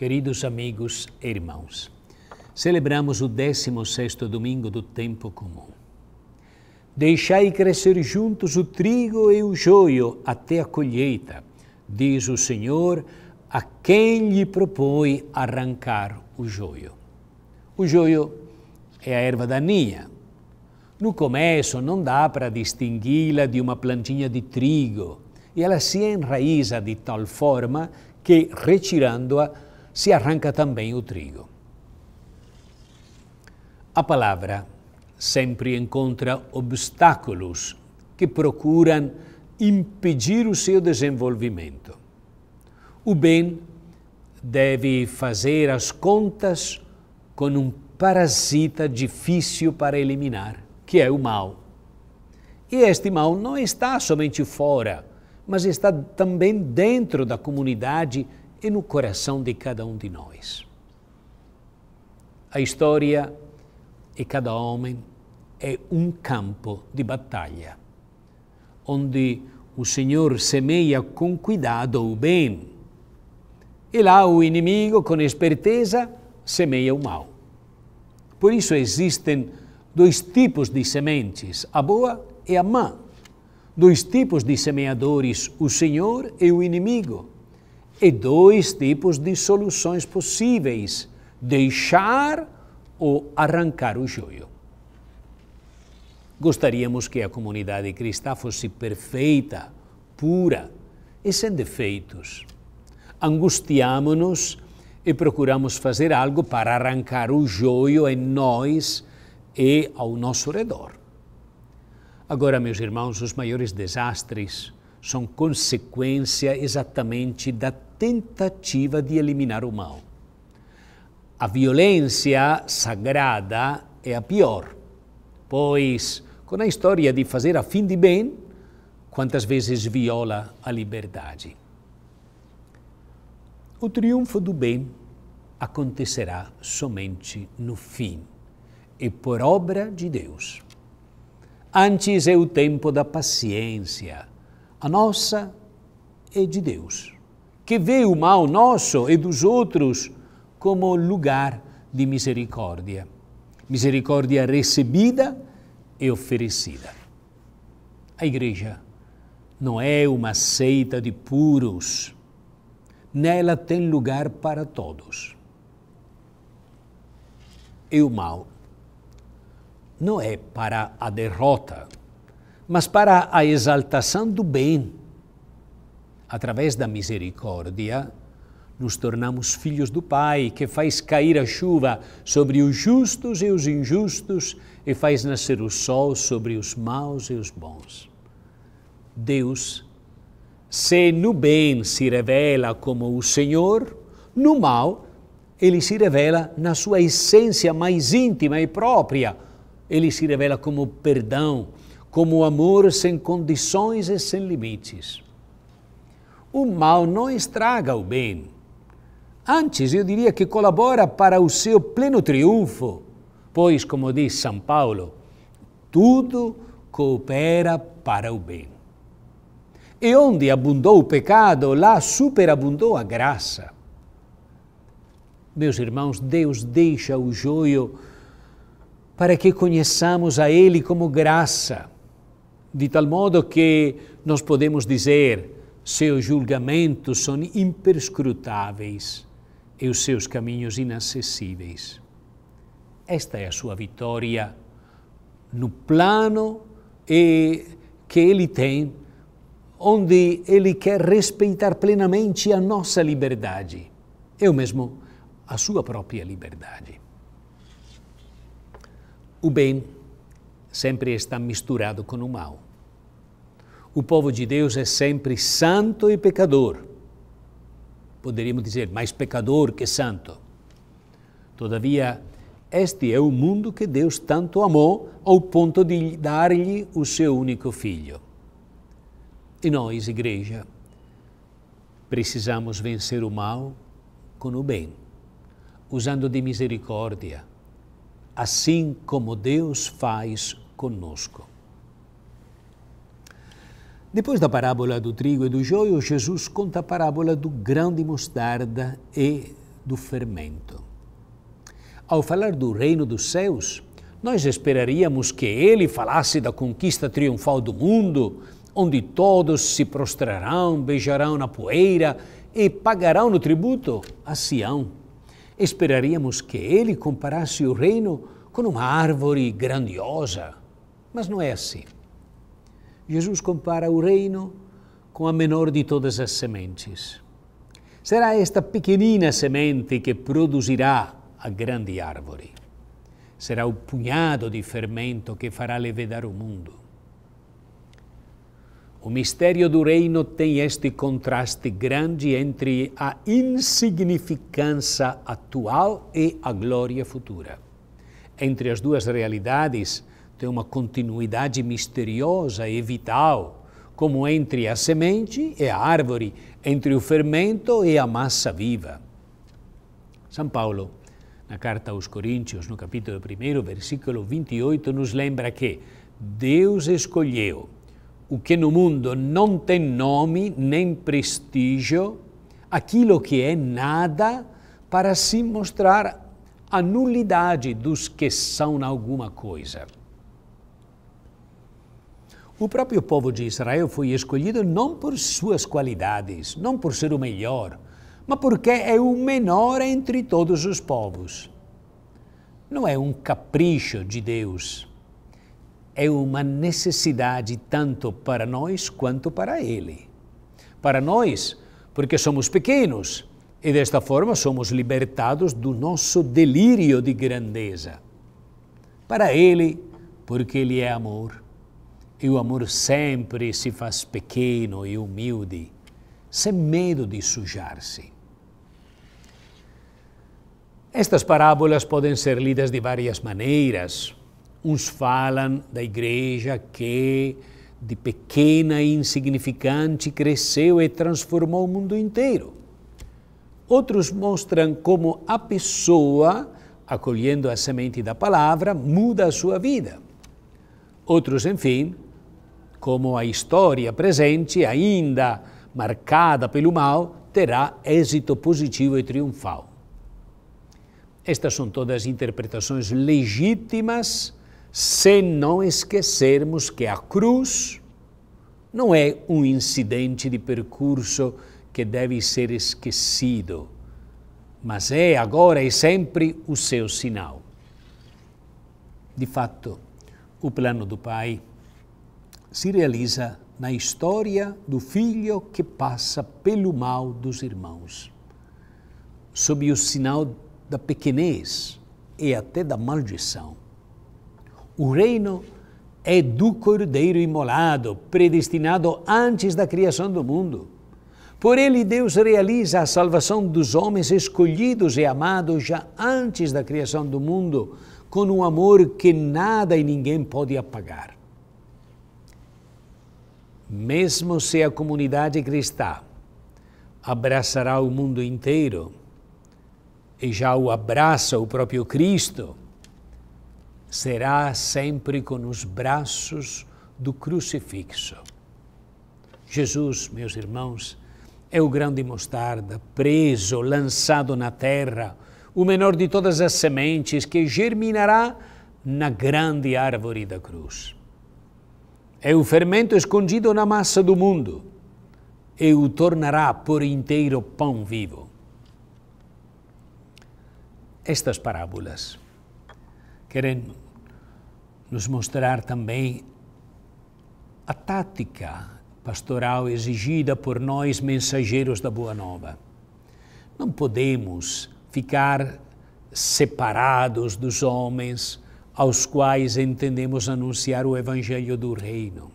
Queridos amigos e irmãos, celebramos o 16º domingo do tempo comum. Deixai crescer juntos o trigo e o joio até a colheita, diz o Senhor a quem lhe propõe arrancar o joio. O joio é a erva daninha. No começo não dá para distingui-la de uma plantinha de trigo, e ela se enraiza de tal forma que, retirando-a, se arranca também o trigo. A palavra sempre encontra obstáculos que procuram impedir o seu desenvolvimento. O bem deve fazer as contas com um parasita difícil para eliminar, que é o mal. E este mal não está somente fora, mas está também dentro da comunidade e no coração de cada um de nós. A história e cada homem é um campo de batalha, onde o Senhor semeia com cuidado o bem e lá o inimigo, com esperteza, semeia o mal. Por isso existem dois tipos de sementes, a boa e a má. Dois tipos de semeadores, o Senhor e o inimigo e dois tipos de soluções possíveis: deixar ou arrancar o joio. Gostaríamos que a comunidade cristã fosse perfeita, pura e sem defeitos. Angustiamo-nos e procuramos fazer algo para arrancar o joio em nós e ao nosso redor. Agora, meus irmãos, os maiores desastres são consequência exatamente da tentativa de eliminar o mal. A violência sagrada é a pior, pois, com a história de fazer a fim de bem, quantas vezes viola a liberdade. O triunfo do bem acontecerá somente no fim e por obra de Deus. Antes é o tempo da paciência, a nossa é de Deus que vê o mal nosso e dos outros como lugar de misericórdia. Misericórdia recebida e oferecida. A igreja não é uma seita de puros. Nela tem lugar para todos. E o mal não é para a derrota, mas para a exaltação do bem através da misericórdia, nos tornamos filhos do Pai, que faz cair a chuva sobre os justos e os injustos e faz nascer o sol sobre os maus e os bons. Deus, se no bem se revela como o Senhor, no mal ele se revela na sua essência mais íntima e própria. Ele se revela como perdão, como amor sem condições e sem limites. O mal não estraga o bem. Antes, eu diria que colabora para o seu pleno triunfo, pois, como diz São Paulo, tudo coopera para o bem. E onde abundou o pecado, lá superabundou a graça. Meus irmãos, Deus deixa o joio para que conheçamos a Ele como graça, de tal modo que nós podemos dizer: seus julgamentos são imperscrutáveis e os seus caminhos inacessíveis. Esta é a sua vitória no plano e que ele tem, onde ele quer respeitar plenamente a nossa liberdade, eu mesmo a sua própria liberdade. O bem sempre está misturado com o mal o povo de Deus é sempre santo e pecador. Poderíamos dizer, mais pecador que santo. Todavia, este é o mundo que Deus tanto amou ao ponto de dar-lhe o seu único filho. E nós, igreja, precisamos vencer o mal com o bem, usando de misericórdia, assim como Deus faz conosco. Depois da parábola do trigo e do joio, Jesus conta a parábola do grão de mostarda e do fermento. Ao falar do reino dos céus, nós esperaríamos que ele falasse da conquista triunfal do mundo, onde todos se prostrarão, beijarão na poeira e pagarão no tributo a Sião. Esperaríamos que ele comparasse o reino com uma árvore grandiosa, mas não é assim. Jesus compara o reino com a menor de todas as sementes. Será esta pequenina semente que produzirá a grande árvore. Será o punhado de fermento que fará levedar o mundo. O mistério do reino tem este contraste grande entre a insignificância atual e a glória futura. Entre as duas realidades, tem uma continuidade misteriosa e vital, como entre a semente e a árvore, entre o fermento e a massa viva. São Paulo, na carta aos Coríntios, no capítulo 1, versículo 28, nos lembra que Deus escolheu o que no mundo não tem nome nem prestígio, aquilo que é nada, para se mostrar a nulidade dos que são alguma coisa. O próprio povo de Israel foi escolhido não por suas qualidades, não por ser o melhor, mas porque é o menor entre todos os povos. Não é um capricho de Deus, é uma necessidade tanto para nós quanto para Ele. Para nós, porque somos pequenos e desta forma somos libertados do nosso delírio de grandeza. Para Ele, porque Ele é amor e o amor sempre se faz pequeno e humilde, sem medo de sujar-se. Estas parábolas podem ser lidas de várias maneiras. Uns falam da igreja que, de pequena e insignificante, cresceu e transformou o mundo inteiro. Outros mostram como a pessoa, acolhendo a semente da palavra, muda a sua vida. Outros, enfim, como a história presente, ainda marcada pelo mal, terá êxito positivo e triunfal. Estas são todas interpretações legítimas se não esquecermos que a cruz não é um incidente de percurso que deve ser esquecido, mas é agora e sempre o seu sinal. De fato, o plano do Pai se realiza na história do filho que passa pelo mal dos irmãos. Sob o sinal da pequenez e até da maldição. O reino é do cordeiro imolado, predestinado antes da criação do mundo. Por ele, Deus realiza a salvação dos homens escolhidos e amados já antes da criação do mundo, com um amor que nada e ninguém pode apagar mesmo se a comunidade cristã abraçará o mundo inteiro e já o abraça o próprio Cristo, será sempre com os braços do crucifixo. Jesus, meus irmãos, é o grande mostarda, preso, lançado na terra, o menor de todas as sementes que germinará na grande árvore da cruz. É o fermento escondido na massa do mundo e o tornará por inteiro pão vivo. Estas parábolas querem nos mostrar também a tática pastoral exigida por nós, mensageiros da Boa Nova. Não podemos ficar separados dos homens, aos quais entendemos anunciar o Evangelho do Reino.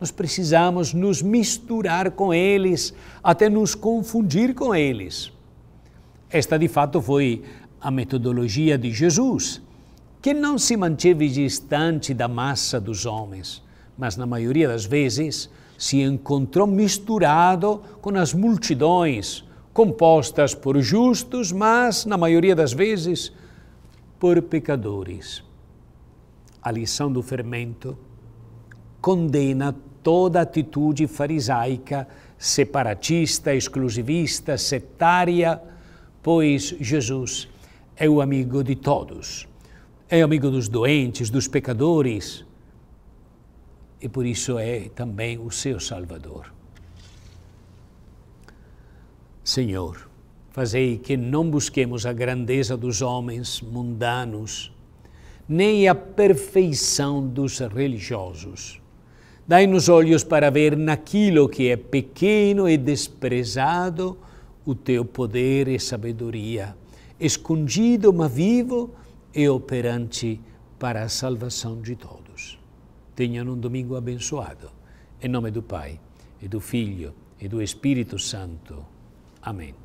Nós precisamos nos misturar com eles, até nos confundir com eles. Esta, de fato, foi a metodologia de Jesus, que não se manteve distante da massa dos homens, mas, na maioria das vezes, se encontrou misturado com as multidões, compostas por justos, mas, na maioria das vezes, por pecadores. A lição do fermento condena toda atitude farisaica, separatista, exclusivista, setária, pois Jesus é o amigo de todos. É amigo dos doentes, dos pecadores, e por isso é também o seu Salvador. Senhor, Fazei que não busquemos a grandeza dos homens mundanos, nem a perfeição dos religiosos. Dai-nos olhos para ver naquilo que é pequeno e desprezado o teu poder e sabedoria, escondido, mas vivo e operante para a salvação de todos. Tenham um domingo abençoado. Em nome do Pai, e do Filho, e do Espírito Santo. Amém.